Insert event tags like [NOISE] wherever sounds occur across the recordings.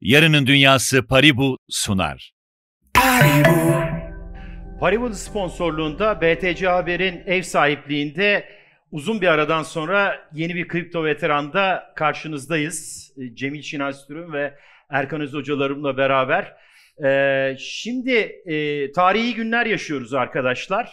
Yarının Dünyası Paribu sunar. Paribu. Paribu sponsorluğunda BTC Haber'in ev sahipliğinde uzun bir aradan sonra yeni bir kripto veteranda karşınızdayız. Ee, Cemil Şinastür'ün ve Erkan Öz hocalarımla beraber. Ee, şimdi e, tarihi günler yaşıyoruz arkadaşlar.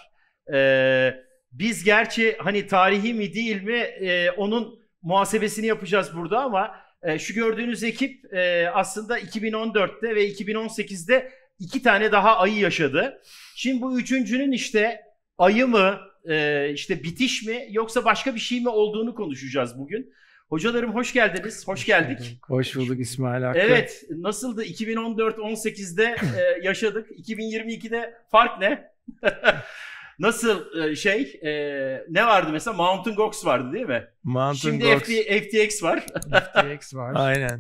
Ee, biz gerçi hani tarihi mi değil mi e, onun muhasebesini yapacağız burada ama ee, şu gördüğünüz ekip e, aslında 2014'te ve 2018'de iki tane daha ayı yaşadı. Şimdi bu üçüncünün işte ayı mı, e, işte bitiş mi yoksa başka bir şey mi olduğunu konuşacağız bugün. Hocalarım hoş geldiniz, hoş, hoş geldik. Bulduk. Hoş bulduk İsmail Hakkı. Evet, nasıldı 2014-18'de e, yaşadık, 2022'de fark ne? [LAUGHS] Nasıl e, şey e, ne vardı mesela Mountain Gox vardı değil mi? Mountain Şimdi Gox. FT, FTX var. FTX var. [LAUGHS] Aynen.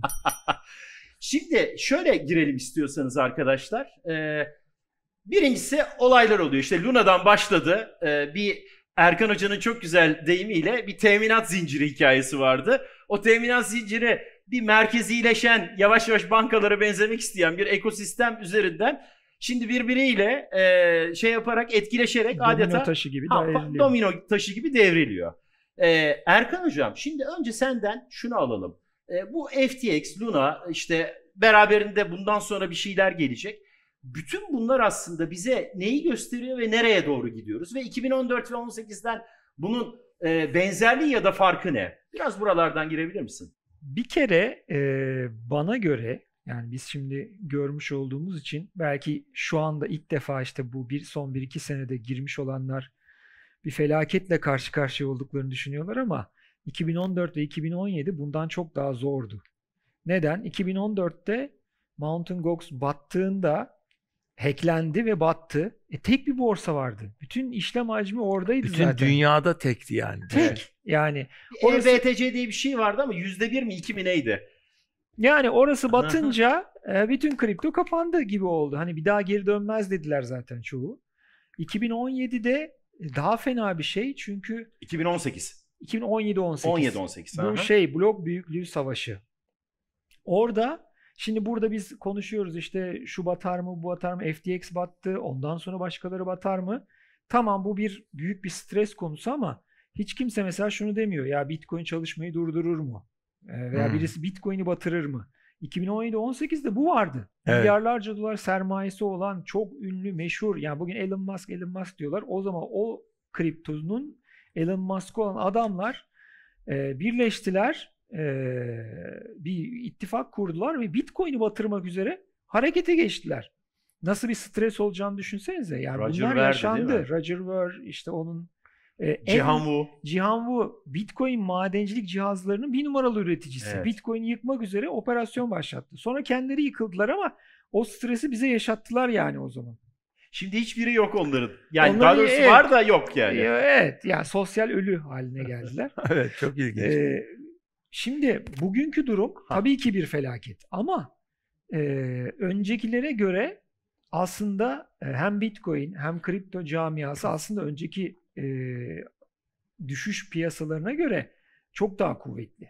[LAUGHS] Şimdi şöyle girelim istiyorsanız arkadaşlar. E, birincisi olaylar oluyor. İşte Luna'dan başladı. E, bir Erkan Hoca'nın çok güzel deyimiyle bir teminat zinciri hikayesi vardı. O teminat zinciri bir merkezileşen, yavaş yavaş bankalara benzemek isteyen bir ekosistem üzerinden Şimdi birbiriyle e, şey yaparak etkileşerek domino adeta taşı gibi ha, domino taşı gibi devriliyor. E, Erkan hocam şimdi önce senden şunu alalım. E, bu FTX, Luna işte beraberinde bundan sonra bir şeyler gelecek. Bütün bunlar aslında bize neyi gösteriyor ve nereye doğru gidiyoruz ve 2014 ve 18'den bunun e, benzerliği ya da farkı ne? Biraz buralardan girebilir misin? Bir kere e, bana göre yani biz şimdi görmüş olduğumuz için belki şu anda ilk defa işte bu bir son 1-2 senede girmiş olanlar bir felaketle karşı karşıya olduklarını düşünüyorlar ama 2014 ve 2017 bundan çok daha zordu. Neden? 2014'te Mountain Gox battığında hacklendi ve battı. E, tek bir borsa vardı. Bütün işlem hacmi oradaydı Bütün zaten. Bütün dünyada tekti yani. Tek. Yani. Orası... EBTC diye bir şey vardı ama %1 mi 2 mi neydi? Yani orası batınca e, bütün kripto kapandı gibi oldu. Hani bir daha geri dönmez dediler zaten çoğu. 2017'de e, daha fena bir şey çünkü 2018. 2017 18. 17 18. Bu aha. şey blok büyüklüğü savaşı. Orada şimdi burada biz konuşuyoruz işte şu batar mı bu batar mı FTX battı ondan sonra başkaları batar mı? Tamam bu bir büyük bir stres konusu ama hiç kimse mesela şunu demiyor ya Bitcoin çalışmayı durdurur mu? Ee, veya hmm. birisi Bitcoin'i batırır mı? 2017-18'de bu vardı. Evet. Milyarlarca dolar sermayesi olan çok ünlü, meşhur yani bugün Elon Musk, Elon Musk diyorlar. O zaman o kriptonun Elon Musk olan adamlar e, birleştiler. E, bir ittifak kurdular ve Bitcoin'i batırmak üzere harekete geçtiler. Nasıl bir stres olacağını düşünsenize. Yani Roger bunlar Ver yaşandı. Roger Ver işte onun ee, Cihan Wu. Cihan Wu Bitcoin madencilik cihazlarının bir numaralı üreticisi. Evet. Bitcoin'i yıkmak üzere operasyon başlattı. Sonra kendileri yıkıldılar ama o stresi bize yaşattılar yani o zaman. Şimdi hiçbiri yok onların. Yani onların, daha doğrusu evet, var da yok yani. Evet. Yani sosyal ölü haline [LAUGHS] geldiler. evet çok ilginç. Ee, şimdi bugünkü durum tabii ki bir felaket ama e, öncekilere göre aslında e, hem Bitcoin hem kripto camiası [LAUGHS] aslında önceki e, düşüş piyasalarına göre çok daha kuvvetli.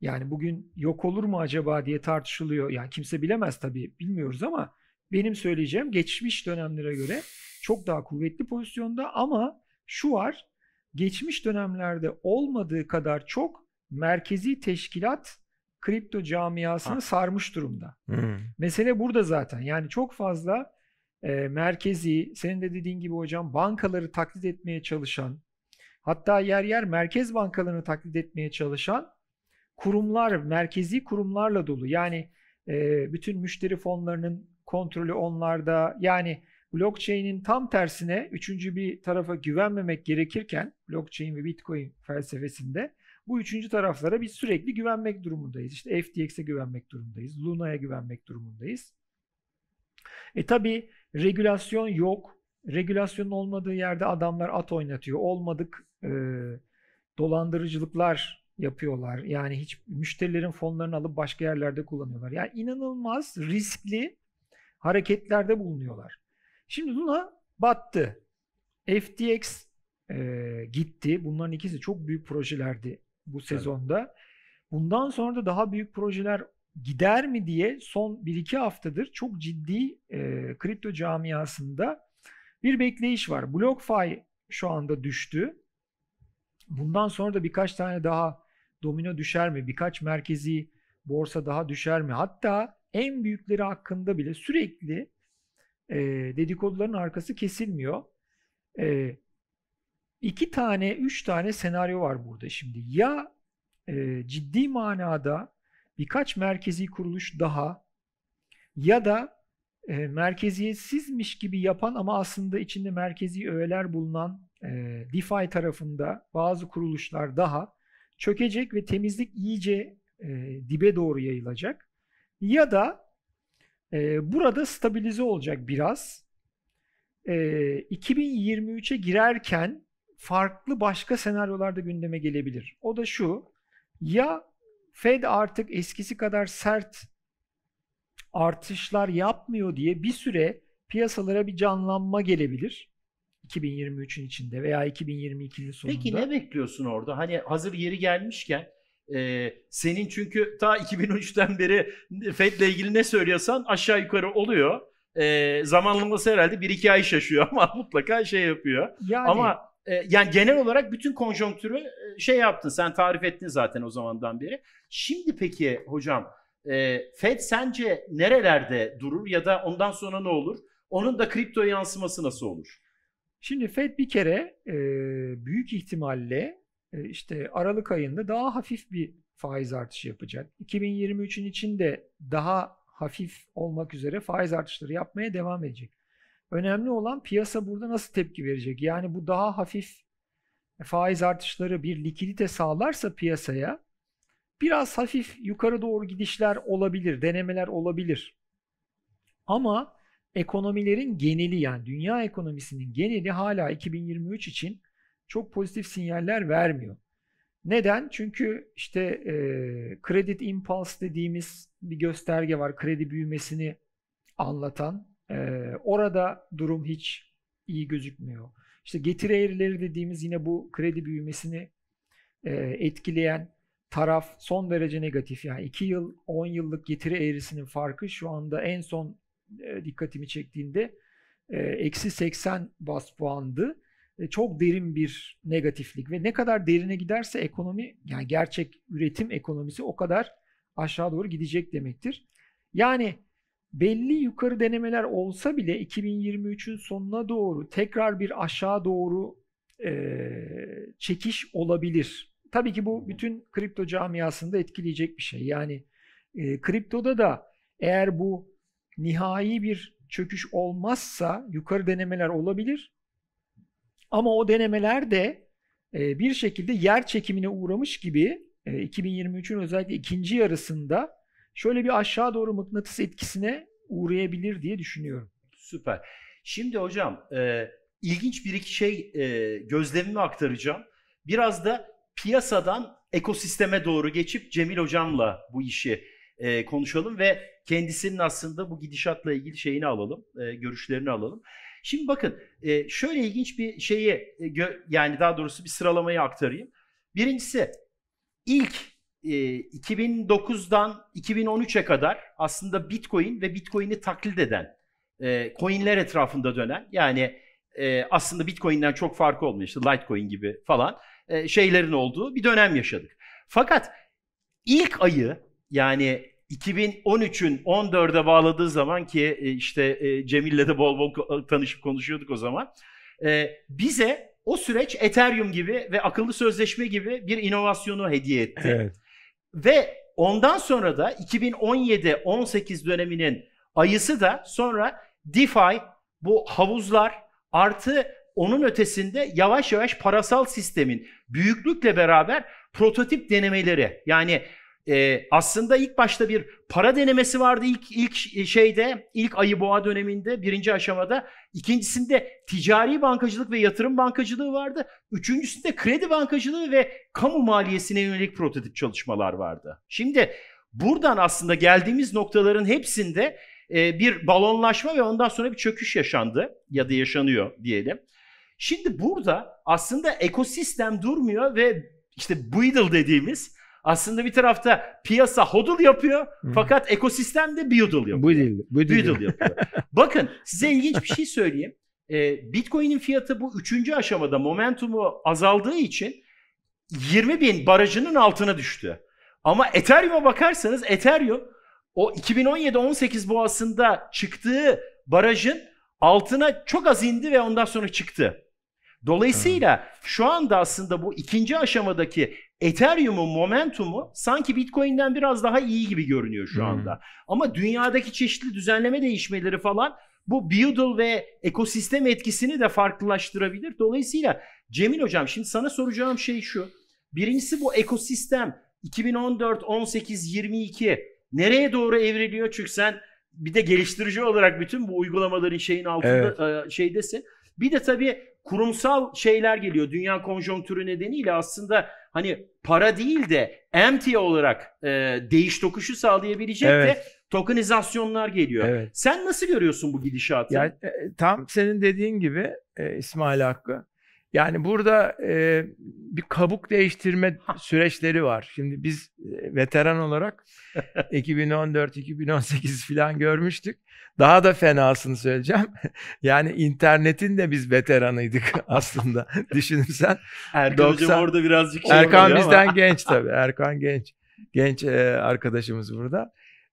Yani bugün yok olur mu acaba diye tartışılıyor. Yani kimse bilemez tabii bilmiyoruz ama benim söyleyeceğim geçmiş dönemlere göre çok daha kuvvetli pozisyonda ama şu var geçmiş dönemlerde olmadığı kadar çok merkezi teşkilat kripto camiasını ha. sarmış durumda. Hmm. Mesele burada zaten. Yani çok fazla e, merkezi, senin de dediğin gibi hocam bankaları taklit etmeye çalışan, hatta yer yer merkez bankalarını taklit etmeye çalışan kurumlar, merkezi kurumlarla dolu. Yani e, bütün müşteri fonlarının kontrolü onlarda. Yani blockchain'in tam tersine üçüncü bir tarafa güvenmemek gerekirken blockchain ve bitcoin felsefesinde bu üçüncü taraflara biz sürekli güvenmek durumundayız. İşte FTX'e güvenmek durumundayız. Luna'ya güvenmek durumundayız. E tabi Regülasyon yok. Regülasyonun olmadığı yerde adamlar at oynatıyor. Olmadık e, dolandırıcılıklar yapıyorlar. Yani hiç müşterilerin fonlarını alıp başka yerlerde kullanıyorlar. Yani inanılmaz riskli hareketlerde bulunuyorlar. Şimdi Luna battı. FTX e, gitti. Bunların ikisi çok büyük projelerdi bu sezonda. Evet. Bundan sonra da daha büyük projeler gider mi diye son 1-2 haftadır çok ciddi e, kripto camiasında bir bekleyiş var. BlockFi şu anda düştü. Bundan sonra da birkaç tane daha domino düşer mi? Birkaç merkezi borsa daha düşer mi? Hatta en büyükleri hakkında bile sürekli e, dedikoduların arkası kesilmiyor. E, iki tane, üç tane senaryo var burada şimdi. Ya e, ciddi manada birkaç merkezi kuruluş daha ya da e, merkeziyetsizmiş gibi yapan ama aslında içinde merkezi öğeler bulunan e, DeFi tarafında bazı kuruluşlar daha çökecek ve temizlik iyice e, dibe doğru yayılacak. Ya da e, burada stabilize olacak biraz. E, 2023'e girerken farklı başka senaryolarda gündeme gelebilir. O da şu, ya Fed artık eskisi kadar sert artışlar yapmıyor diye bir süre piyasalara bir canlanma gelebilir. 2023'ün içinde veya 2022'nin sonunda. Peki ne bekliyorsun orada? Hani hazır yeri gelmişken e, senin çünkü ta 2003'ten beri FED'le ilgili ne söylüyorsan aşağı yukarı oluyor. E, zamanlaması herhalde 1-2 ay şaşıyor ama [LAUGHS] mutlaka şey yapıyor. Yani, ama e, yani genel olarak bütün konjonktürü e, şey yaptın sen tarif ettin zaten o zamandan beri. Şimdi peki hocam e, Fed sence nerelerde durur ya da ondan sonra ne olur? Onun da kripto yansıması nasıl olur? Şimdi Fed bir kere büyük ihtimalle işte Aralık ayında daha hafif bir faiz artışı yapacak. 2023'ün içinde daha hafif olmak üzere faiz artışları yapmaya devam edecek. Önemli olan piyasa burada nasıl tepki verecek? Yani bu daha hafif e, faiz artışları bir likidite sağlarsa piyasaya biraz hafif yukarı doğru gidişler olabilir, denemeler olabilir. Ama ekonomilerin geneli yani dünya ekonomisinin geneli hala 2023 için çok pozitif sinyaller vermiyor. Neden? Çünkü işte e, credit impulse dediğimiz bir gösterge var. Kredi büyümesini anlatan ee, orada durum hiç iyi gözükmüyor. İşte getiri eğrileri dediğimiz yine bu kredi büyümesini e, etkileyen taraf son derece negatif. Yani 2 yıl 10 yıllık getiri eğrisinin farkı şu anda en son e, dikkatimi çektiğinde e, eksi 80 bas puandı. E, çok derin bir negatiflik ve ne kadar derine giderse ekonomi yani gerçek üretim ekonomisi o kadar aşağı doğru gidecek demektir. Yani belli yukarı denemeler olsa bile 2023'ün sonuna doğru tekrar bir aşağı doğru e, çekiş olabilir. Tabii ki bu bütün kripto camiasında etkileyecek bir şey. Yani e, kriptoda da eğer bu nihai bir çöküş olmazsa yukarı denemeler olabilir. Ama o denemeler de e, bir şekilde yer çekimine uğramış gibi e, 2023'ün özellikle ikinci yarısında şöyle bir aşağı doğru mıknatıs etkisine uğrayabilir diye düşünüyorum. Süper. Şimdi hocam e, ilginç bir iki şey e, gözlemimi aktaracağım. Biraz da piyasadan ekosisteme doğru geçip Cemil hocamla bu işi e, konuşalım ve kendisinin aslında bu gidişatla ilgili şeyini alalım, e, görüşlerini alalım. Şimdi bakın e, şöyle ilginç bir şeyi e, yani daha doğrusu bir sıralamayı aktarayım. Birincisi ilk 2009'dan ee, 2013'e kadar aslında Bitcoin ve Bitcoin'i taklit eden e, coinler etrafında dönen yani e, aslında Bitcoin'den çok farkı olmuyor işte Litecoin gibi falan e, şeylerin olduğu bir dönem yaşadık. Fakat ilk ayı yani 2013'ün 14'e bağladığı zaman ki e, işte e, Cemil'le de bol bol tanışıp konuşuyorduk o zaman. E, bize o süreç Ethereum gibi ve akıllı sözleşme gibi bir inovasyonu hediye etti. Evet. Ve ondan sonra da 2017-18 döneminin ayısı da sonra DeFi, bu havuzlar artı onun ötesinde yavaş yavaş parasal sistemin büyüklükle beraber prototip denemeleri yani e, aslında ilk başta bir para denemesi vardı ilk ilk şeyde, ilk ayı boğa döneminde birinci aşamada. ikincisinde ticari bankacılık ve yatırım bankacılığı vardı. Üçüncüsünde kredi bankacılığı ve kamu maliyesine yönelik prototip çalışmalar vardı. Şimdi buradan aslında geldiğimiz noktaların hepsinde e, bir balonlaşma ve ondan sonra bir çöküş yaşandı ya da yaşanıyor diyelim. Şimdi burada aslında ekosistem durmuyor ve işte Buidle dediğimiz aslında bir tarafta piyasa hodl yapıyor hmm. fakat ekosistemde de beodle yapıyor. Beodle, beodle. beodle yapıyor. [LAUGHS] Bakın size ilginç bir şey söyleyeyim. Ee, Bitcoin'in fiyatı bu üçüncü aşamada momentumu azaldığı için 20 bin barajının altına düştü. Ama Ethereum'a bakarsanız Ethereum o 2017-18 boğasında çıktığı barajın altına çok az indi ve ondan sonra çıktı. Dolayısıyla şu anda aslında bu ikinci aşamadaki Ethereum'un momentumu sanki Bitcoin'den biraz daha iyi gibi görünüyor şu anda. Hmm. Ama dünyadaki çeşitli düzenleme değişmeleri falan bu build ve ekosistem etkisini de farklılaştırabilir. Dolayısıyla Cemil hocam şimdi sana soracağım şey şu. Birincisi bu ekosistem 2014, 18, 22 nereye doğru evriliyor? Çünkü sen bir de geliştirici olarak bütün bu uygulamaların şeyin altında evet. E, şeydesin. Bir de tabii kurumsal şeyler geliyor. Dünya konjonktürü nedeniyle aslında hani para değil de emtia olarak e, değiş tokuşu sağlayabilecek evet. de tokenizasyonlar geliyor. Evet. Sen nasıl görüyorsun bu gidişatı? Yani, e, e, tam senin dediğin gibi e, İsmail Hakkı. Yani burada e, bir kabuk değiştirme süreçleri var. Şimdi biz e, veteran olarak 2014-2018 [LAUGHS] falan görmüştük. Daha da fenasını söyleyeceğim. [LAUGHS] Yani internetin de biz veteranıydık [LAUGHS] aslında. Düşünürsen. Erkan 90... hocam orada birazcık şey Erkan bizden ama. genç tabii. Erkan genç. Genç e, arkadaşımız burada.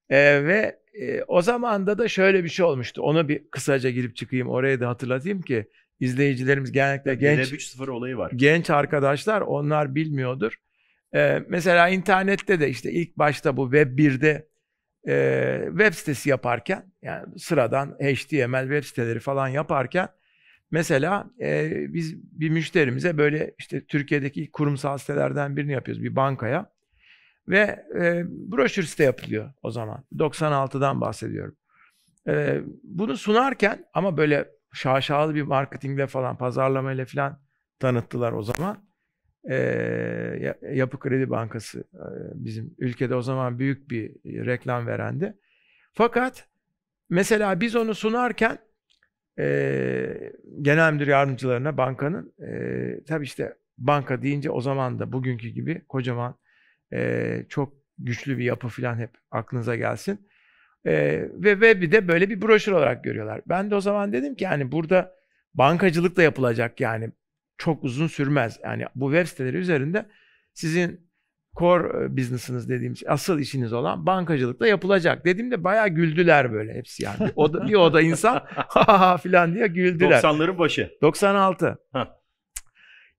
E, ve e, o zamanda da şöyle bir şey olmuştu. Ona bir kısaca girip çıkayım oraya da hatırlatayım ki izleyicilerimiz genellikle genç 3-0 olayı var. Genç arkadaşlar onlar bilmiyordur. E, mesela internette de işte ilk başta bu web 1'de e, web sitesi yaparken yani sıradan HTML web siteleri falan yaparken mesela e, biz bir müşterimize böyle işte Türkiye'deki kurumsal sitelerden birini yapıyoruz bir bankaya. Ve e, broşür site yapılıyor o zaman. 96'dan bahsediyorum. E, bunu sunarken ama böyle şaşalı bir marketingle falan, pazarlamayla falan tanıttılar o zaman. E, Yapı Kredi Bankası e, bizim ülkede o zaman büyük bir reklam verendi. Fakat mesela biz onu sunarken e, genel müdür yardımcılarına bankanın e, tabii işte banka deyince o zaman da bugünkü gibi kocaman e, çok güçlü bir yapı falan hep aklınıza gelsin. E, ve, ve bir de böyle bir broşür olarak görüyorlar. Ben de o zaman dedim ki yani burada bankacılık da yapılacak yani çok uzun sürmez. Yani bu web siteleri üzerinde sizin core e, business'ınız dediğimiz asıl işiniz olan bankacılık da yapılacak. Dediğimde bayağı güldüler böyle hepsi yani. O da, bir oda insan [LAUGHS] ha ha filan diye güldüler. 90'ların başı. 96. Heh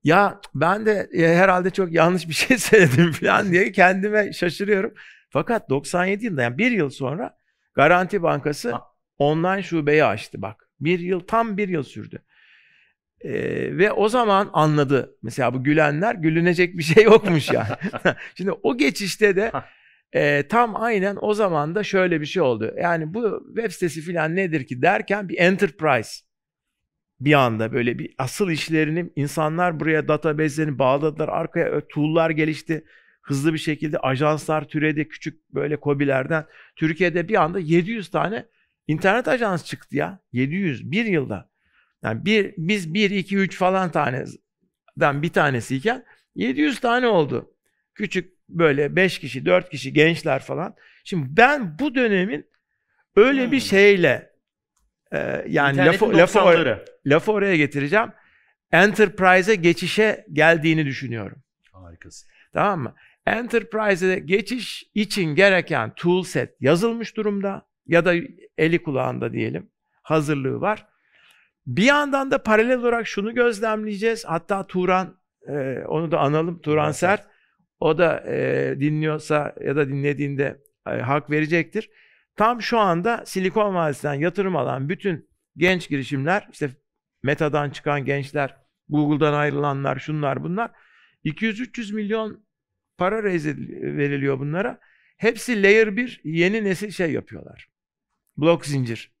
ya ben de e, herhalde çok yanlış bir şey [LAUGHS] söyledim falan diye kendime şaşırıyorum. Fakat 97 yılında yani bir yıl sonra Garanti Bankası online şubeyi açtı bak. Bir yıl tam bir yıl sürdü. Ee, ve o zaman anladı. Mesela bu gülenler gülünecek bir şey yokmuş yani. [LAUGHS] [LAUGHS] Şimdi o geçişte de e, tam aynen o zaman da şöyle bir şey oldu. Yani bu web sitesi falan nedir ki derken bir enterprise bir anda böyle bir asıl işlerini insanlar buraya database'lerini bağladılar. Arkaya tool'lar gelişti. Hızlı bir şekilde ajanslar türedi küçük böyle kobilerden. Türkiye'de bir anda 700 tane internet ajans çıktı ya. 700 bir yılda. Yani bir, biz 1, 2, 3 falan taneden bir tanesiyken 700 tane oldu. Küçük böyle 5 kişi, 4 kişi gençler falan. Şimdi ben bu dönemin öyle bir hmm. şeyle ee, yani İnternetin lafı, lafı, or- lafı oraya getireceğim. Enterprise'e geçişe geldiğini düşünüyorum. Harikasın. Tamam mı? Enterprise'e geçiş için gereken tool set yazılmış durumda ya da eli kulağında diyelim hazırlığı var. Bir yandan da paralel olarak şunu gözlemleyeceğiz. Hatta Turan, e, onu da analım. Turan evet. Sert, o da e, dinliyorsa ya da dinlediğinde e, hak verecektir. Tam şu anda Silikon Vadisi'nden yatırım alan bütün genç girişimler, işte Meta'dan çıkan gençler, Google'dan ayrılanlar, şunlar bunlar. 200-300 milyon para veriliyor bunlara. Hepsi layer 1 yeni nesil şey yapıyorlar. Blok zincir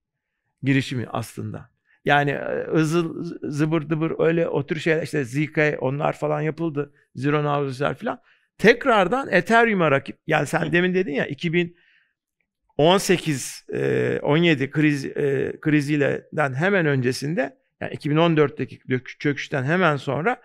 girişimi aslında. Yani e, ızıl zıbır dıbır öyle o tür şeyler işte ZK onlar falan yapıldı. Zero Knowledge'ler falan. Tekrardan Ethereum'a rakip. Yani sen demin dedin ya 2000 18-17 e, kriz e, krizinden hemen öncesinde yani 2014'teki çöküşten hemen sonra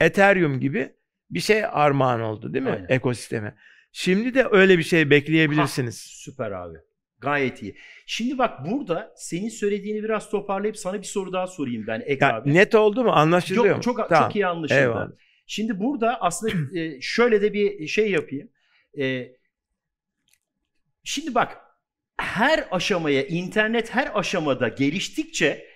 Ethereum gibi bir şey armağan oldu değil mi Aynen. ekosisteme? Şimdi de öyle bir şey bekleyebilirsiniz. Ha, süper abi. Gayet iyi. Şimdi bak burada senin söylediğini biraz toparlayıp sana bir soru daha sorayım ben Ek ya, abi. Net oldu mu? Anlaşılıyor Yok, mu? Çok, tamam. çok iyi anlaşıldı. Eyvallah. Şimdi burada aslında e, şöyle de bir şey yapayım. E, şimdi bak her aşamaya, internet her aşamada geliştikçe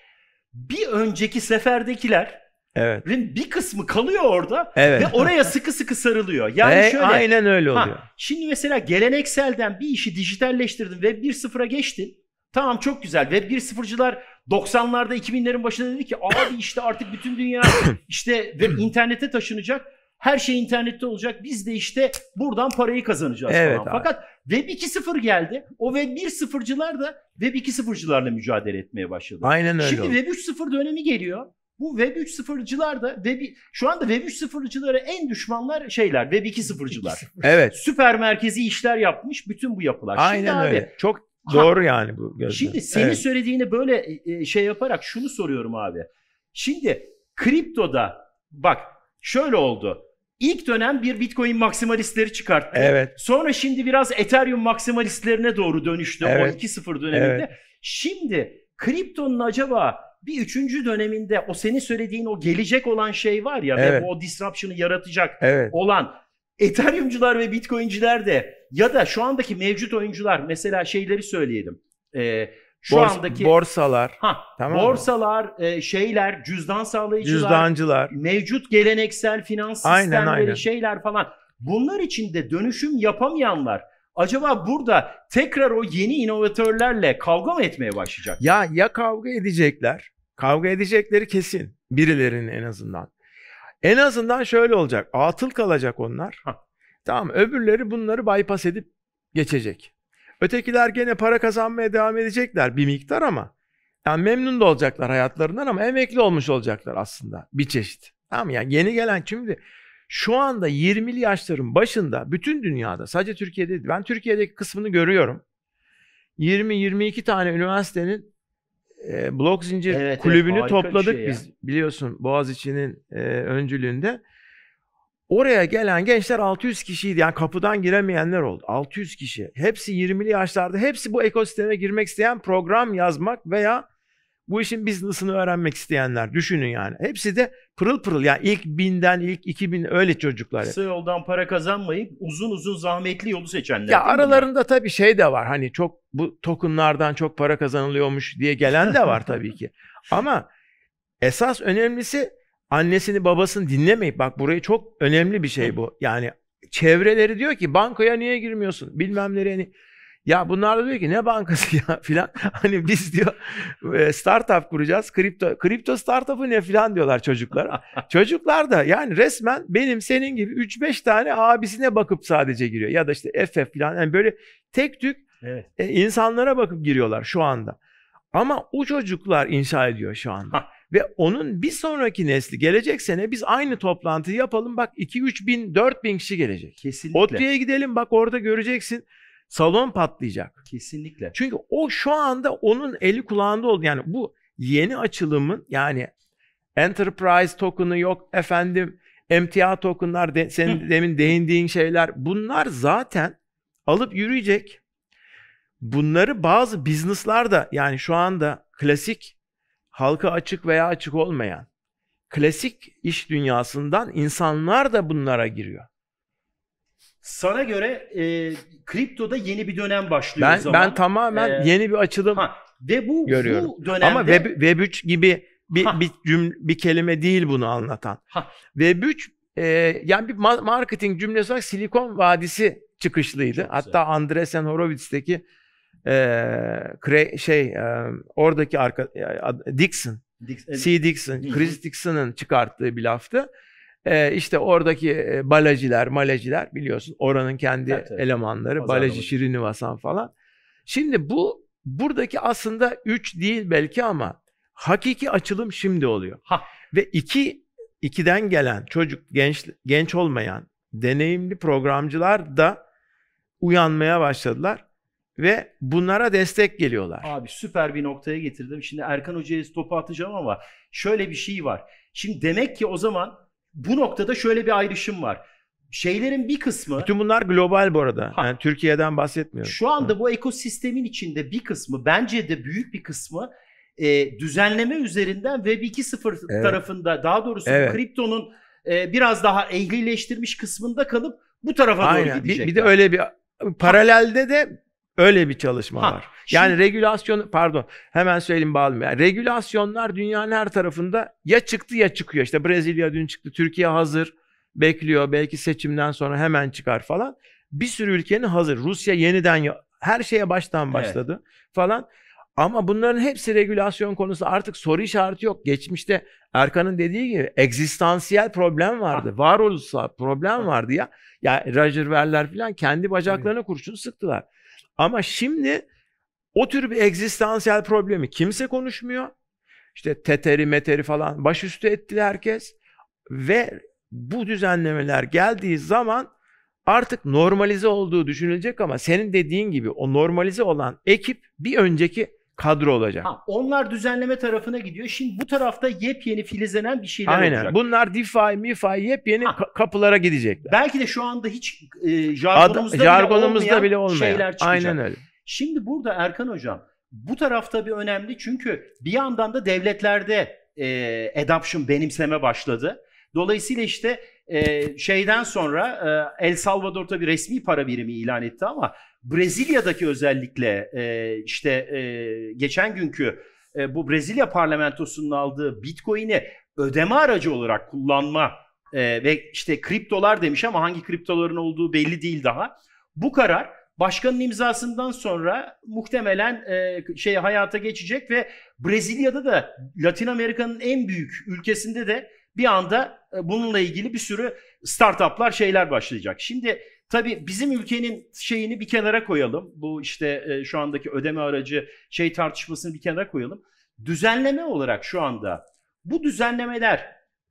bir önceki seferdekiler Evet. bir kısmı kalıyor orada evet. ve oraya sıkı sıkı sarılıyor. Yani e, şöyle. Aynen öyle oluyor. Ha, şimdi mesela gelenekselden bir işi dijitalleştirdin Web 1.0'a geçtin. Tamam çok güzel. Web 1.0'cılar 90'larda 2000'lerin başında dedi ki abi işte artık bütün dünya [COUGHS] işte web internete taşınacak. Her şey internette olacak. Biz de işte buradan parayı kazanacağız evet, falan. Abi. Fakat Web 2.0 geldi. O Web 1.0'cılar da Web 2.0'cılarla mücadele etmeye başladı. Aynen öyle. Şimdi oldu. Web 3.0 dönemi geliyor. Bu Web 3.0'cılar da Web şu anda Web 3.0'cılara en düşmanlar şeyler Web 2.0'cılar. [LAUGHS] evet. Süper merkezi işler yapmış bütün bu yapılar. Aynen Şimdi öyle. Abi, Çok Doğru ha, yani bu gözle. Şimdi senin evet. söylediğini böyle e, e, şey yaparak şunu soruyorum abi. Şimdi kriptoda bak şöyle oldu. İlk dönem bir Bitcoin maksimalistleri çıkarttı. Evet. Sonra şimdi biraz Ethereum maksimalistlerine doğru dönüştü evet. o döneminde. Evet. Şimdi kriptonun acaba bir üçüncü döneminde o senin söylediğin o gelecek olan şey var ya evet. ve o disruption'ı yaratacak evet. olan Ethereumcular ve Bitcoin'ciler de ya da şu andaki mevcut oyuncular mesela şeyleri söyleyelim. Ee, şu Bors, andaki borsalar, ha, tamam borsalar, E, şeyler, cüzdan sağlayıcılar, cüzdancılar, mevcut geleneksel finans aynen, sistemleri, aynen. şeyler falan. Bunlar içinde dönüşüm yapamayanlar acaba burada tekrar o yeni inovatörlerle kavga mı etmeye başlayacak? Ya ya kavga edecekler. Kavga edecekleri kesin birilerinin en azından. En azından şöyle olacak. Atıl kalacak onlar. Ha. Tamam öbürleri bunları bypass edip geçecek. Ötekiler gene para kazanmaya devam edecekler bir miktar ama. Yani memnun da olacaklar hayatlarından ama emekli olmuş olacaklar aslında bir çeşit. Tamam mı? Yani yeni gelen şimdi şu anda 20'li yaşların başında bütün dünyada sadece Türkiye'de ben Türkiye'deki kısmını görüyorum. 20-22 tane üniversitenin e, blok zincir evet, kulübünü topladık şey biz biliyorsun Boğaziçi'nin e, öncülüğünde. Oraya gelen gençler 600 kişiydi. Yani kapıdan giremeyenler oldu. 600 kişi. Hepsi 20'li yaşlarda. Hepsi bu ekosisteme girmek isteyen program yazmak veya bu işin business'ını öğrenmek isteyenler. Düşünün yani. Hepsi de pırıl pırıl. Yani ilk binden ilk 2000 öyle çocuklar. Kısa yoldan para kazanmayıp uzun uzun zahmetli yolu seçenler. Ya aralarında bunlar? tabii şey de var. Hani çok bu tokenlardan çok para kazanılıyormuş diye gelen de var tabii ki. Ama esas önemlisi annesini babasını dinlemeyip bak burayı çok önemli bir şey bu. Yani çevreleri diyor ki bankaya niye girmiyorsun? Bilmem nereye ni- ya bunlar da diyor ki ne bankası [LAUGHS] ya filan. Hani biz diyor e, startup kuracağız. Kripto kripto startup'ı ne filan diyorlar çocuklara. [LAUGHS] Çocuklar da yani resmen benim senin gibi 3-5 tane abisine bakıp sadece giriyor. Ya da işte FF filan yani böyle tek tük evet. E, insanlara bakıp giriyorlar şu anda. Ama o çocuklar inşa ediyor şu anda ve onun bir sonraki nesli gelecek sene biz aynı toplantıyı yapalım bak 2-3 bin 4 bin kişi gelecek. Kesinlikle. Otlu'ya gidelim bak orada göreceksin salon patlayacak. Kesinlikle. Çünkü o şu anda onun eli kulağında oldu. Yani bu yeni açılımın yani enterprise token'ı yok efendim MTA token'lar de, senin demin değindiğin şeyler bunlar zaten alıp yürüyecek. Bunları bazı bizneslar da yani şu anda klasik halka açık veya açık olmayan klasik iş dünyasından insanlar da bunlara giriyor. Sana göre e, kriptoda yeni bir dönem başlıyor ben, o zaman. Ben tamamen ee, yeni bir açılım ha, ve bu, görüyorum. Bu dönemde... Ama Web, Web 3 gibi bir, bir, cümle, bir kelime değil bunu anlatan. Ha. Web 3 e, yani bir marketing cümlesi olarak Silikon Vadisi çıkışlıydı. Çok Hatta güzel. Andresen Horowitz'teki e, şey e, oradaki arka, Dixon, e, Dixon C. Dixon, Chris Dixon'ın çıkarttığı bir laftı. E, işte oradaki balajiler, maleciler biliyorsun oranın kendi evet, evet. elemanları, Pazarlama. balacı Vasan falan. Şimdi bu buradaki aslında 3 değil belki ama hakiki açılım şimdi oluyor. Ha. Ve 2 iki, 2'den gelen çocuk genç genç olmayan deneyimli programcılar da uyanmaya başladılar ve bunlara destek geliyorlar. Abi süper bir noktaya getirdim. Şimdi Erkan Hoca'ya topu atacağım ama şöyle bir şey var. Şimdi demek ki o zaman bu noktada şöyle bir ayrışım var. Şeylerin bir kısmı... Bütün bunlar global bu arada. Ha, yani Türkiye'den bahsetmiyorum. Şu anda ha. bu ekosistemin içinde bir kısmı, bence de büyük bir kısmı e, düzenleme üzerinden Web 2.0 evet. tarafında, daha doğrusu evet. kriptonun e, biraz daha ehlileştirmiş kısmında kalıp bu tarafa Aynen. doğru gidecek. Bir, bir de öyle bir paralelde de Öyle bir çalışma ha, var. Yani şimdi... regülasyon pardon hemen söyleyeyim bağlayayım. Yani regülasyonlar dünyanın her tarafında ya çıktı ya çıkıyor. İşte Brezilya dün çıktı. Türkiye hazır. Bekliyor. Belki seçimden sonra hemen çıkar falan. Bir sürü ülkenin hazır. Rusya yeniden her şeye baştan başladı evet. falan. Ama bunların hepsi regülasyon konusu artık soru işareti yok. Geçmişte Erkan'ın dediği gibi egzistansiyel problem vardı. Ha. Varoluşsal problem vardı ya. Ya Roger Verler falan kendi bacaklarına kurşun sıktılar. Ama şimdi o tür bir egzistansiyel problemi kimse konuşmuyor. İşte teteri meteri falan başüstü etti herkes. Ve bu düzenlemeler geldiği zaman artık normalize olduğu düşünülecek ama senin dediğin gibi o normalize olan ekip bir önceki kadro olacak. Ha, onlar düzenleme tarafına gidiyor. Şimdi bu tarafta yepyeni filizlenen bir şeyler Aynen. olacak. Bunlar DeFi, MiFi yepyeni ha. Ka- kapılara gidecekler. Belki de şu anda hiç e, jargonumuzda, Ad, jargonumuzda bile, olmayan bile olmayan şeyler çıkacak. Aynen öyle. Şimdi burada Erkan Hocam bu tarafta bir önemli çünkü bir yandan da devletlerde e, adoption benimseme başladı. Dolayısıyla işte ee, şeyden sonra e, El Salvador tabii resmi para birimi ilan etti ama Brezilya'daki özellikle e, işte e, geçen günkü bu Brezilya parlamentosunun aldığı Bitcoin'i ödeme aracı olarak kullanma ve işte kriptolar demiş ama hangi kriptoların olduğu belli değil daha. Bu karar başkanın imzasından sonra muhtemelen e, şey hayata geçecek ve Brezilya'da da Latin Amerika'nın en büyük ülkesinde de bir anda e, bununla ilgili bir sürü startuplar şeyler başlayacak. Şimdi tabii bizim ülkenin şeyini bir kenara koyalım. Bu işte e, şu andaki ödeme aracı şey tartışmasını bir kenara koyalım. Düzenleme olarak şu anda bu düzenlemeler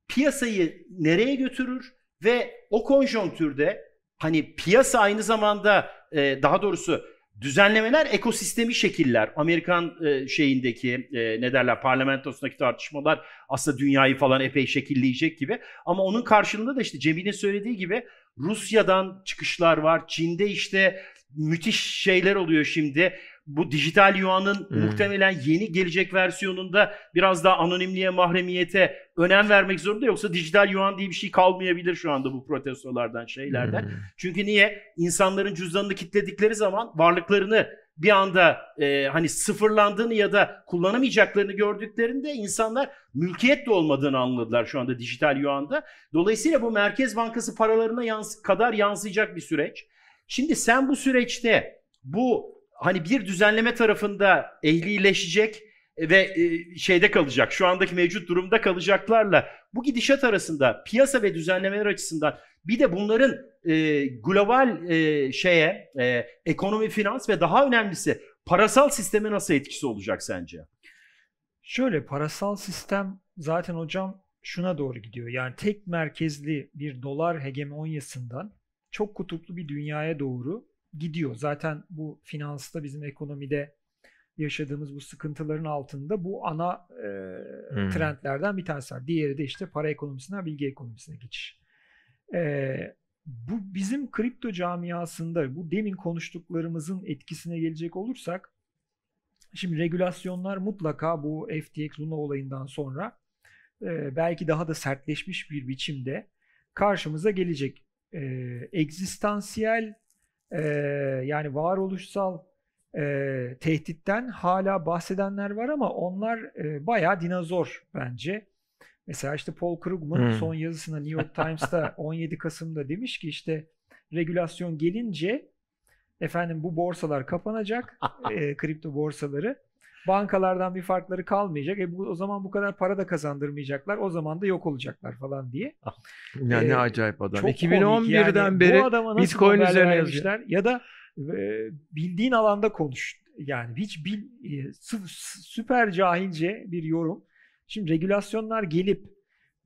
piyasayı nereye götürür ve o konjonktürde hani piyasa aynı zamanda e, daha doğrusu Düzenlemeler ekosistemi şekiller. Amerikan e, şeyindeki e, ne derler parlamentosundaki tartışmalar aslında dünyayı falan epey şekilleyecek gibi. Ama onun karşılığında da işte Cemil'in söylediği gibi Rusya'dan çıkışlar var. Çin'de işte müthiş şeyler oluyor şimdi bu dijital yuanın hmm. muhtemelen yeni gelecek versiyonunda biraz daha anonimliğe, mahremiyete önem vermek zorunda yoksa dijital yuan diye bir şey kalmayabilir şu anda bu protestolardan, şeylerden. Hmm. Çünkü niye? İnsanların cüzdanını kilitledikleri zaman varlıklarını bir anda e, hani sıfırlandığını ya da kullanamayacaklarını gördüklerinde insanlar mülkiyet de olmadığını anladılar şu anda dijital yuanda. Dolayısıyla bu Merkez Bankası paralarına yansı kadar yansıyacak bir süreç. Şimdi sen bu süreçte bu hani bir düzenleme tarafında ehlileşecek e, ve e, şeyde kalacak, şu andaki mevcut durumda kalacaklarla bu gidişat arasında piyasa ve düzenlemeler açısından bir de bunların e, global e, şeye e, ekonomi, finans ve daha önemlisi parasal sisteme nasıl etkisi olacak sence? Şöyle parasal sistem zaten hocam şuna doğru gidiyor. Yani tek merkezli bir dolar hegemonyasından çok kutuplu bir dünyaya doğru gidiyor. Zaten bu finansta bizim ekonomide yaşadığımız bu sıkıntıların altında bu ana e, hmm. trendlerden bir tanesi var. Diğeri de işte para ekonomisinden bilgi ekonomisine geçiş. E, bu bizim kripto camiasında bu demin konuştuklarımızın etkisine gelecek olursak şimdi regülasyonlar mutlaka bu FTX Luna olayından sonra e, belki daha da sertleşmiş bir biçimde karşımıza gelecek. E, egzistansiyel e, yani varoluşsal e, tehditten hala bahsedenler var ama onlar e, bayağı dinozor bence. Mesela işte Paul Krugman hmm. son yazısında New York Times'ta 17 [LAUGHS] Kasım'da demiş ki işte regülasyon gelince efendim bu borsalar kapanacak, [LAUGHS] e, kripto borsaları bankalardan bir farkları kalmayacak. E bu, o zaman bu kadar para da kazandırmayacaklar. O zaman da yok olacaklar falan diye. Ah, yani ee, ne acayip adam. 2011'den yani. beri Bitcoin üzerine yazmışlar. Ya da e, bildiğin alanda konuş. Yani hiç bil, e, süper cahilce bir yorum. Şimdi regülasyonlar gelip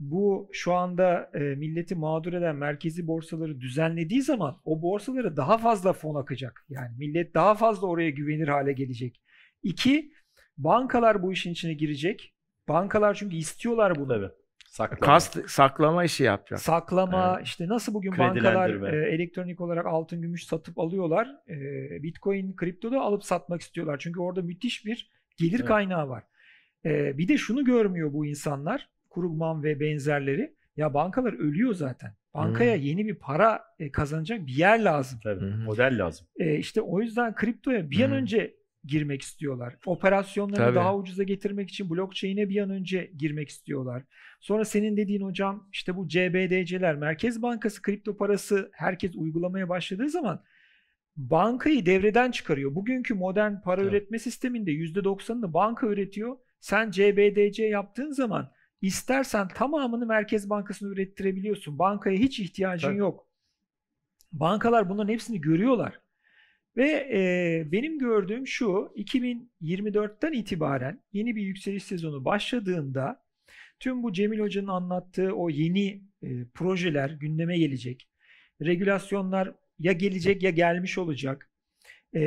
bu şu anda e, milleti mağdur eden merkezi borsaları düzenlediği zaman o borsalara daha fazla fon akacak. Yani millet daha fazla oraya güvenir hale gelecek. İki, Bankalar bu işin içine girecek. Bankalar çünkü istiyorlar bunu. Tabii. Saklama. Kast, saklama işi yapacak. Saklama evet. işte nasıl bugün bankalar e, elektronik olarak altın gümüş satıp alıyorlar. E, Bitcoin da alıp satmak istiyorlar. Çünkü orada müthiş bir gelir evet. kaynağı var. E, bir de şunu görmüyor bu insanlar. Kurugman ve benzerleri. Ya bankalar ölüyor zaten. Bankaya hmm. yeni bir para e, kazanacak bir yer lazım. Tabii. Model lazım. E, işte o yüzden kriptoya bir hmm. an önce girmek istiyorlar. Operasyonları Tabii. daha ucuza getirmek için blockchain'e bir an önce girmek istiyorlar. Sonra senin dediğin hocam işte bu CBDC'ler, Merkez Bankası kripto parası herkes uygulamaya başladığı zaman bankayı devreden çıkarıyor. Bugünkü modern para evet. üretme sisteminde %90'ını banka üretiyor. Sen CBDC yaptığın zaman istersen tamamını Merkez Bankası'na ürettirebiliyorsun. Bankaya hiç ihtiyacın Tabii. yok. Bankalar bunların hepsini görüyorlar. Ve e, benim gördüğüm şu 2024'ten itibaren yeni bir yükseliş sezonu başladığında tüm bu Cemil Hoca'nın anlattığı o yeni e, projeler gündeme gelecek. Regülasyonlar ya gelecek ya gelmiş olacak. E,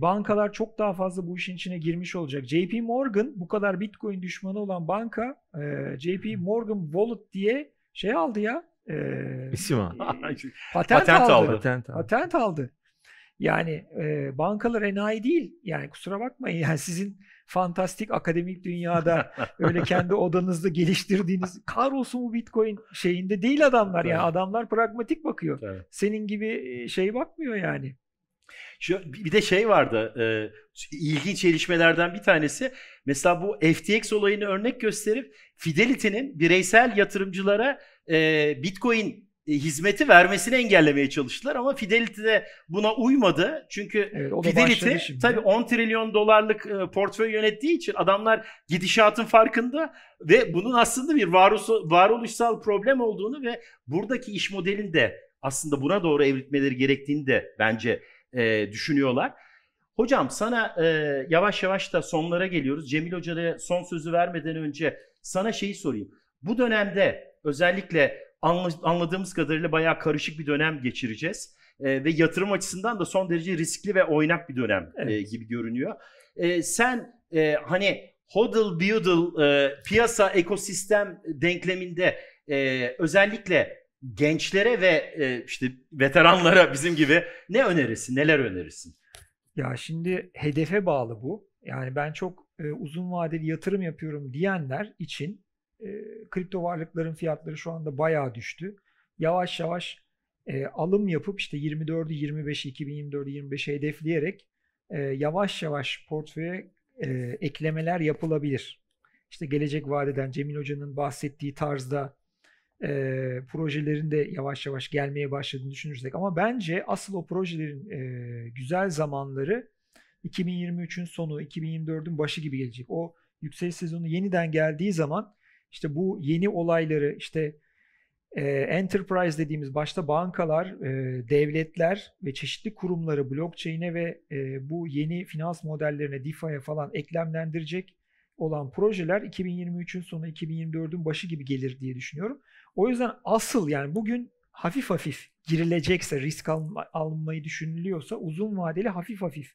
bankalar çok daha fazla bu işin içine girmiş olacak. JP Morgan bu kadar Bitcoin düşmanı olan banka e, JP Morgan Wallet diye şey aldı ya. E, İsim e, [LAUGHS] patent, patent aldı. aldı. Patent aldı. Patent aldı. Yani e, bankalar enayi değil. Yani kusura bakmayın yani sizin fantastik akademik dünyada öyle kendi [LAUGHS] odanızda geliştirdiğiniz kahrolsun bu bitcoin şeyinde değil adamlar. Yani adamlar pragmatik bakıyor. Evet. Senin gibi şey bakmıyor yani. Şu, bir de şey vardı e, ilginç gelişmelerden bir tanesi mesela bu FTX olayını örnek gösterip Fidelity'nin bireysel yatırımcılara e, Bitcoin e, hizmeti vermesini engellemeye çalıştılar ama Fidelity de buna uymadı. Çünkü evet, Fidelity tabii 10 trilyon dolarlık e, portföy yönettiği için adamlar gidişatın farkında ve bunun aslında bir varoluşsal problem olduğunu ve buradaki iş modelini de aslında buna doğru evritmeleri gerektiğini de bence e, düşünüyorlar. Hocam sana e, yavaş yavaş da sonlara geliyoruz. Cemil Hoca'ya son sözü vermeden önce sana şeyi sorayım. Bu dönemde özellikle anladığımız kadarıyla bayağı karışık bir dönem geçireceğiz. E, ve yatırım açısından da son derece riskli ve oynak bir dönem e, evet. e, gibi görünüyor. E, sen e, hani hodl budl e, piyasa ekosistem denkleminde e, özellikle gençlere ve e, işte veteranlara bizim gibi ne önerirsin, neler önerirsin? Ya şimdi hedefe bağlı bu. Yani ben çok e, uzun vadeli yatırım yapıyorum diyenler için e, kripto varlıkların fiyatları şu anda bayağı düştü. Yavaş yavaş e, alım yapıp işte 24'ü 25'i 2024'ü 25'i hedefleyerek e, yavaş yavaş portföye e, eklemeler yapılabilir. İşte gelecek vadeden Cemil Hoca'nın bahsettiği tarzda e, projelerin de yavaş yavaş gelmeye başladığını düşünürsek ama bence asıl o projelerin e, güzel zamanları 2023'ün sonu 2024'ün başı gibi gelecek. O yükseliş sezonu yeniden geldiği zaman işte bu yeni olayları işte e, enterprise dediğimiz başta bankalar, e, devletler ve çeşitli kurumları blockchain'e ve e, bu yeni finans modellerine DeFi'ye falan eklemlendirecek olan projeler 2023'ün sonu 2024'ün başı gibi gelir diye düşünüyorum. O yüzden asıl yani bugün hafif hafif girilecekse risk alma, almayı düşünülüyorsa uzun vadeli hafif hafif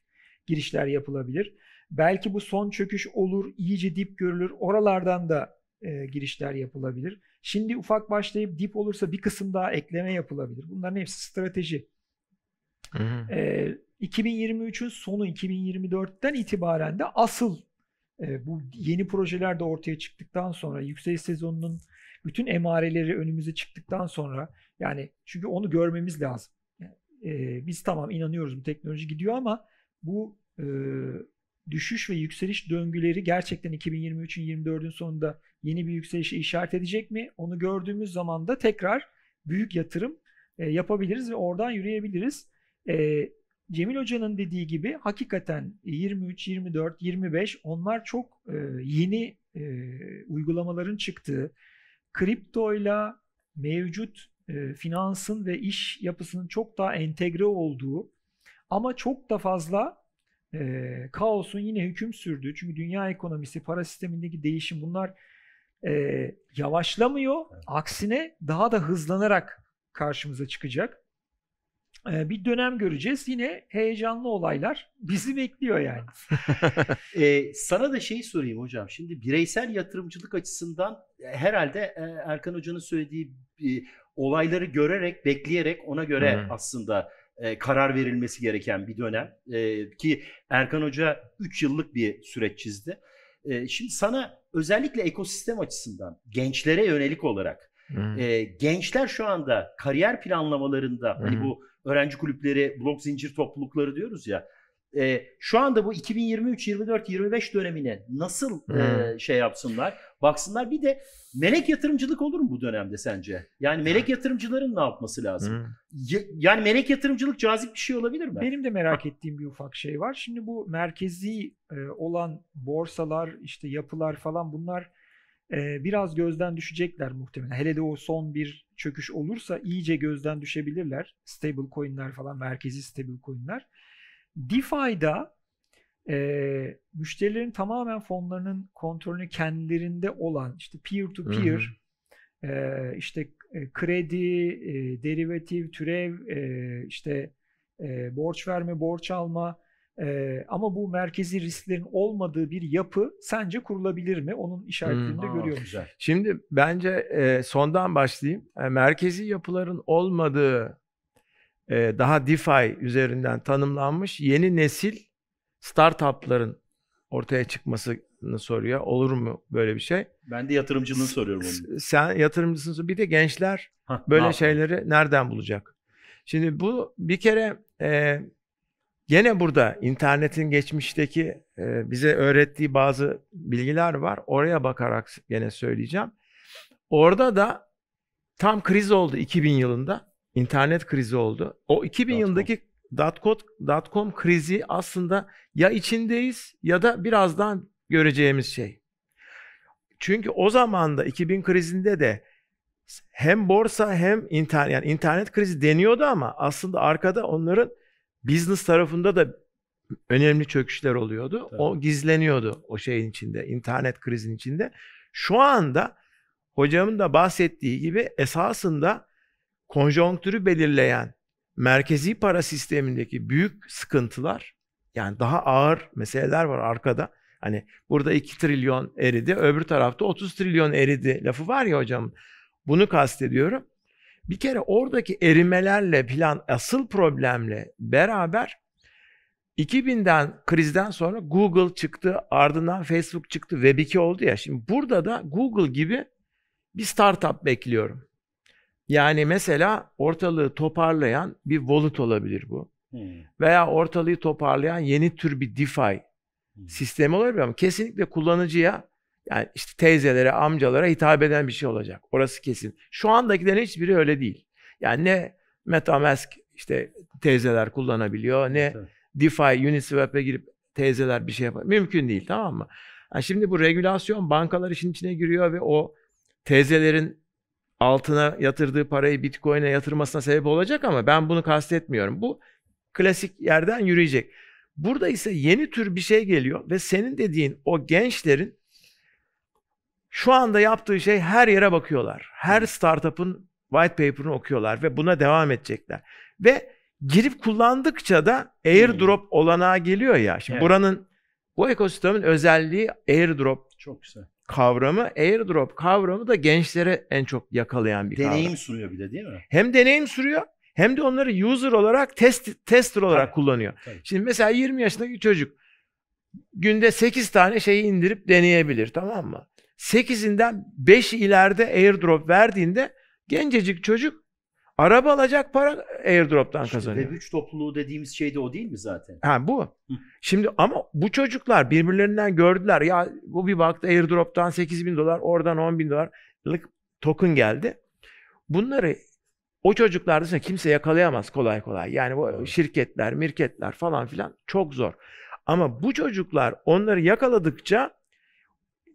girişler yapılabilir. Belki bu son çöküş olur, iyice dip görülür. Oralardan da e, girişler yapılabilir. Şimdi ufak başlayıp dip olursa bir kısım daha ekleme yapılabilir. Bunların hepsi strateji. Hı hı. E, 2023'ün sonu 2024'ten itibaren de asıl e, bu yeni projeler de ortaya çıktıktan sonra yüksek sezonunun bütün emareleri önümüze çıktıktan sonra yani çünkü onu görmemiz lazım. E, biz tamam inanıyoruz bu teknoloji gidiyor ama bu e, düşüş ve yükseliş döngüleri gerçekten 2023'ün 24'ün sonunda yeni bir yükselişe işaret edecek mi? Onu gördüğümüz zaman da tekrar büyük yatırım e, yapabiliriz ve oradan yürüyebiliriz. E, Cemil Hoca'nın dediği gibi hakikaten 23, 24, 25 onlar çok e, yeni e, uygulamaların çıktığı kriptoyla mevcut e, finansın ve iş yapısının çok daha entegre olduğu ama çok da fazla e, kaosun yine hüküm sürdüğü çünkü dünya ekonomisi, para sistemindeki değişim bunlar e, yavaşlamıyor. Evet. Aksine daha da hızlanarak karşımıza çıkacak. E, bir dönem göreceğiz. Yine heyecanlı olaylar bizi bekliyor yani. [LAUGHS] e, sana da şey sorayım hocam. Şimdi bireysel yatırımcılık açısından e, herhalde e, Erkan Hoca'nın söylediği e, olayları görerek, bekleyerek ona göre Hı-hı. aslında e, karar verilmesi gereken bir dönem. E, ki Erkan Hoca 3 yıllık bir süreç çizdi. E, şimdi sana özellikle ekosistem açısından gençlere yönelik olarak hmm. e, gençler şu anda kariyer planlamalarında hani hmm. hani bu öğrenci kulüpleri, blok zincir toplulukları diyoruz ya e, şu anda bu 2023, 24, 25 dönemine nasıl e, şey yapsınlar, baksınlar. Bir de melek yatırımcılık olur mu bu dönemde sence? Yani melek yatırımcıların ne yapması lazım? yani melek yatırımcılık cazip bir şey olabilir mi? Benim de merak ettiğim bir ufak şey var. Şimdi bu merkezi e, olan borsalar, işte yapılar falan bunlar e, biraz gözden düşecekler muhtemelen. Hele de o son bir çöküş olursa iyice gözden düşebilirler. Stable coin'ler falan, merkezi stable coin'ler. DeFi'da e, müşterilerin tamamen fonlarının kontrolünü kendilerinde olan işte peer to peer e, işte e, kredi, e, derivatif, türev, e, işte e, borç verme, borç alma e, ama bu merkezi risklerin olmadığı bir yapı sence kurulabilir mi? Onun işaretlerini de hmm, görüyoruz. Şimdi bence e, sondan başlayayım. E, merkezi yapıların olmadığı e, daha DeFi üzerinden tanımlanmış yeni nesil startupların ortaya çıkmasını soruyor. Olur mu böyle bir şey? Ben de yatırımcılığını soruyorum onu. Sen yatırımcısın. Bir de gençler böyle ne şeyleri nereden bulacak? Şimdi bu bir kere e, gene burada internetin geçmişteki e, bize öğrettiği bazı bilgiler var. Oraya bakarak yine söyleyeceğim. Orada da tam kriz oldu 2000 yılında internet krizi oldu. O 2000 dot yılındaki dotcom krizi aslında ya içindeyiz ya da birazdan göreceğimiz şey. Çünkü o zaman da 2000 krizinde de hem borsa hem internet yani internet krizi deniyordu ama aslında arkada onların business tarafında da önemli çöküşler oluyordu. Tabii. O gizleniyordu o şeyin içinde, internet krizin içinde. Şu anda hocamın da bahsettiği gibi esasında konjonktürü belirleyen merkezi para sistemindeki büyük sıkıntılar yani daha ağır meseleler var arkada. Hani burada 2 trilyon eridi, öbür tarafta 30 trilyon eridi lafı var ya hocam. Bunu kastediyorum. Bir kere oradaki erimelerle plan asıl problemle beraber 2000'den krizden sonra Google çıktı, ardından Facebook çıktı, Web2 oldu ya. Şimdi burada da Google gibi bir startup bekliyorum. Yani mesela ortalığı toparlayan bir volut olabilir bu. Hmm. Veya ortalığı toparlayan yeni tür bir DeFi hmm. sistemi olabilir ama kesinlikle kullanıcıya yani işte teyzelere, amcalara hitap eden bir şey olacak. Orası kesin. Şu andakilerin hiçbiri öyle değil. Yani ne MetaMask işte teyzeler kullanabiliyor ne evet. DeFi, Uniswap'e girip teyzeler bir şey yapar. Mümkün değil tamam mı? Yani şimdi bu regülasyon bankalar işin içine giriyor ve o teyzelerin altına yatırdığı parayı Bitcoin'e yatırmasına sebep olacak ama ben bunu kastetmiyorum. Bu klasik yerden yürüyecek. Burada ise yeni tür bir şey geliyor ve senin dediğin o gençlerin şu anda yaptığı şey her yere bakıyorlar. Her startup'ın white paper'ını okuyorlar ve buna devam edecekler. Ve girip kullandıkça da airdrop hmm. olanağı geliyor ya. Şimdi evet. buranın bu ekosistemin özelliği airdrop. Çok güzel kavramı, airdrop kavramı da gençlere en çok yakalayan bir deneyim kavram. Deneyim sunuyor bir değil mi? Hem deneyim sürüyor hem de onları user olarak test tester olarak tabii, kullanıyor. Tabii. Şimdi mesela 20 yaşındaki çocuk günde 8 tane şeyi indirip deneyebilir tamam mı? 8'inden 5 ileride airdrop verdiğinde gencecik çocuk Araba alacak para airdrop'tan işte kazanıyor. Web3 topluluğu dediğimiz şey de o değil mi zaten? Ha bu. Şimdi ama bu çocuklar birbirlerinden gördüler. Ya bu bir baktı airdrop'tan 8 bin dolar, oradan 10 bin dolarlık token geldi. Bunları o çocuklar dışında kimse yakalayamaz kolay kolay. Yani bu şirketler, mirketler falan filan çok zor. Ama bu çocuklar onları yakaladıkça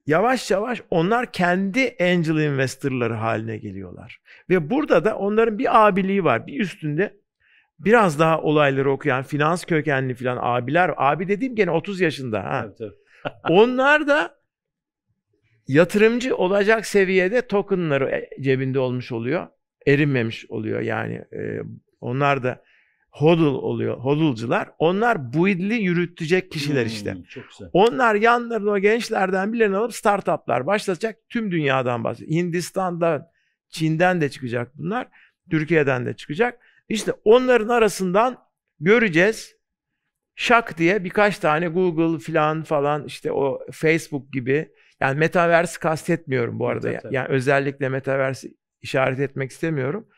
yavaş yavaş onlar kendi angel investorları haline geliyorlar. Ve burada da onların bir abiliği var. Bir üstünde biraz daha olayları okuyan finans kökenli filan abiler. Abi dediğim gene 30 yaşında. Ha. evet. [LAUGHS] Onlar da yatırımcı olacak seviyede tokenları e, cebinde olmuş oluyor. Erinmemiş oluyor yani. E, onlar da hodl oluyor, Hodulcular. Onlar build'i yürütecek kişiler hmm, işte. Onlar yanlarına gençlerden birini alıp startuplar başlatacak. Tüm dünyadan bahsediyor. Hindistan'da, Çin'den de çıkacak bunlar. Türkiye'den de çıkacak. İşte onların arasından göreceğiz. Şak diye birkaç tane Google filan falan işte o Facebook gibi yani metaverse kastetmiyorum bu arada. Evet, evet. Yani özellikle metaverse işaret etmek istemiyorum.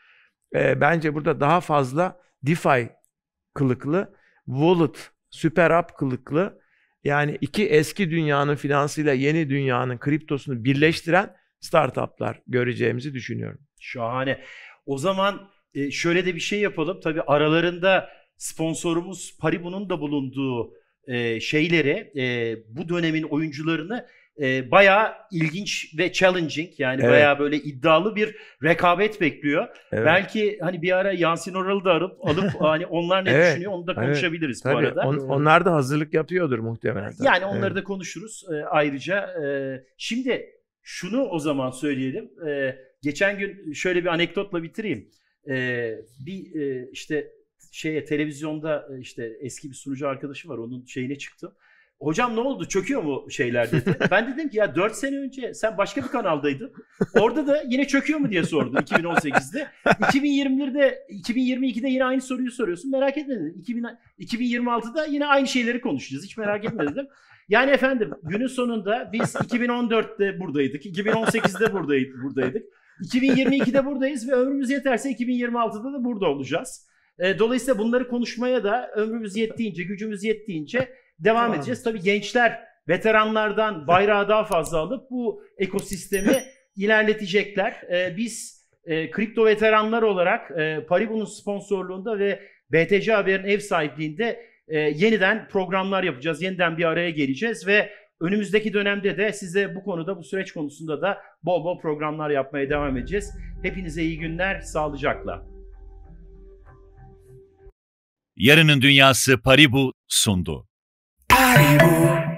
Ee, bence burada daha fazla DeFi kılıklı, Wallet, Super App kılıklı yani iki eski dünyanın finansıyla yeni dünyanın kriptosunu birleştiren startuplar göreceğimizi düşünüyorum. Şahane. O zaman e, şöyle de bir şey yapalım. Tabii aralarında sponsorumuz Paribu'nun da bulunduğu e, şeyleri, e, bu dönemin oyuncularını e, bayağı ilginç ve challenging yani evet. bayağı böyle iddialı bir rekabet bekliyor. Evet. Belki hani bir ara Yansin Oral'ı da arıp alıp [LAUGHS] hani onlar ne evet. düşünüyor onu da konuşabiliriz evet. bu arada. On, onlar da hazırlık yapıyordur muhtemelen. Yani onları evet. da konuşuruz e, ayrıca. E, şimdi şunu o zaman söyleyelim. E, geçen gün şöyle bir anekdotla bitireyim. E, bir e, işte şeye televizyonda e, işte eski bir sunucu arkadaşım var onun şeyine çıktım. Hocam ne oldu çöküyor mu şeyler dedi. [LAUGHS] ben dedim ki ya 4 sene önce sen başka bir kanaldaydın. Orada da yine çöküyor mu diye sordu 2018'de. 2021'de 2022'de yine aynı soruyu soruyorsun. Merak etme dedim. 2026'da yine aynı şeyleri konuşacağız. Hiç merak etme dedim. Yani efendim günün sonunda biz 2014'te buradaydık. 2018'de buradaydık. 2022'de buradayız ve ömrümüz yeterse 2026'da da burada olacağız. Dolayısıyla bunları konuşmaya da ömrümüz yettiğince, gücümüz yettiğince devam tamam. edeceğiz. Tabii gençler veteranlardan bayrağı daha fazla alıp bu ekosistemi [LAUGHS] ilerletecekler. Ee, biz e, kripto veteranlar olarak e, Paribu'nun sponsorluğunda ve BTC Haber'in ev sahipliğinde e, yeniden programlar yapacağız. Yeniden bir araya geleceğiz ve önümüzdeki dönemde de size bu konuda, bu süreç konusunda da bol bol programlar yapmaya devam edeceğiz. Hepinize iyi günler, sağlıcakla. Yarının Dünyası Paribu sundu. 下一步。